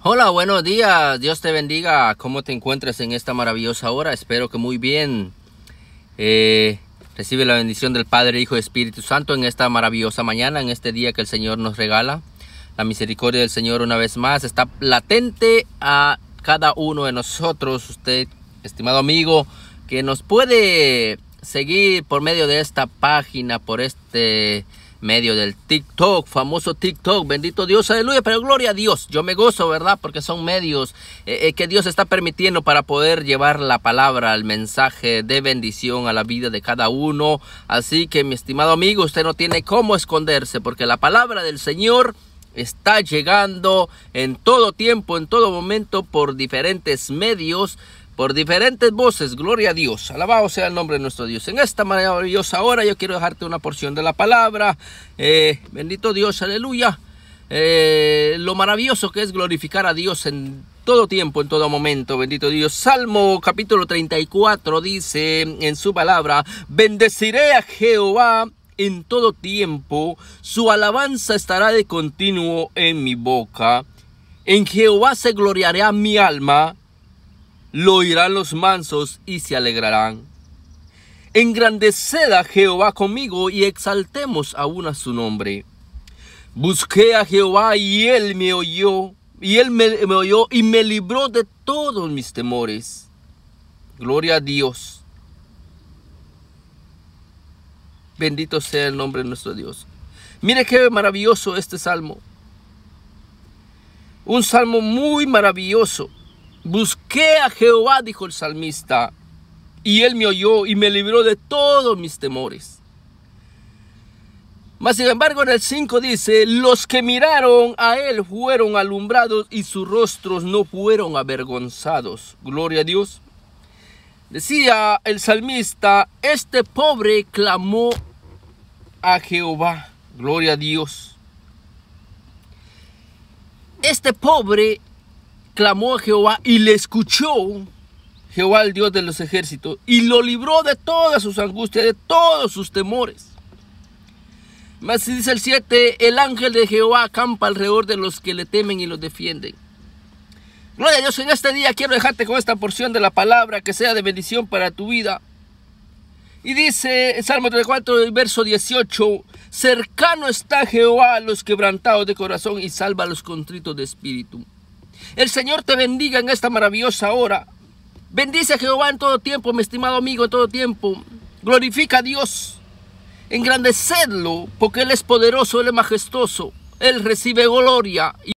Hola, buenos días. Dios te bendiga. ¿Cómo te encuentras en esta maravillosa hora? Espero que muy bien. Eh, recibe la bendición del Padre, Hijo y Espíritu Santo en esta maravillosa mañana, en este día que el Señor nos regala. La misericordia del Señor una vez más está latente a cada uno de nosotros. Usted, estimado amigo, que nos puede seguir por medio de esta página, por este medio del TikTok, famoso TikTok, bendito Dios, aleluya, pero gloria a Dios, yo me gozo, ¿verdad? Porque son medios eh, eh, que Dios está permitiendo para poder llevar la palabra, el mensaje de bendición a la vida de cada uno. Así que mi estimado amigo, usted no tiene cómo esconderse, porque la palabra del Señor está llegando en todo tiempo, en todo momento, por diferentes medios por diferentes voces. Gloria a Dios. Alabado sea el nombre de nuestro Dios. En esta maravillosa hora yo quiero dejarte una porción de la palabra. Eh, bendito Dios, aleluya. Eh, lo maravilloso que es glorificar a Dios en todo tiempo, en todo momento, bendito Dios. Salmo capítulo 34 dice en su palabra, bendeciré a Jehová en todo tiempo, su alabanza estará de continuo en mi boca. En Jehová se gloriará mi alma lo oirán los mansos y se alegrarán. Engrandeced a Jehová conmigo y exaltemos aún a su nombre. Busqué a Jehová y él me oyó, y él me, me oyó y me libró de todos mis temores. Gloria a Dios. Bendito sea el nombre de nuestro Dios. Mire qué maravilloso este salmo. Un salmo muy maravilloso Busqué a Jehová, dijo el salmista, y él me oyó y me libró de todos mis temores. Mas sin embargo en el 5 dice, los que miraron a él fueron alumbrados y sus rostros no fueron avergonzados. Gloria a Dios. Decía el salmista, este pobre clamó a Jehová. Gloria a Dios. Este pobre clamó a Jehová y le escuchó Jehová, el Dios de los ejércitos, y lo libró de todas sus angustias, de todos sus temores. Más dice el 7, el ángel de Jehová acampa alrededor de los que le temen y los defienden. Gloria a Dios, en este día quiero dejarte con esta porción de la palabra que sea de bendición para tu vida. Y dice el Salmo 34, verso 18, cercano está Jehová a los quebrantados de corazón y salva a los contritos de espíritu. El Señor te bendiga en esta maravillosa hora. Bendice a Jehová en todo tiempo, mi estimado amigo, en todo tiempo. Glorifica a Dios. Engrandecedlo, porque Él es poderoso, Él es majestuoso. Él recibe gloria.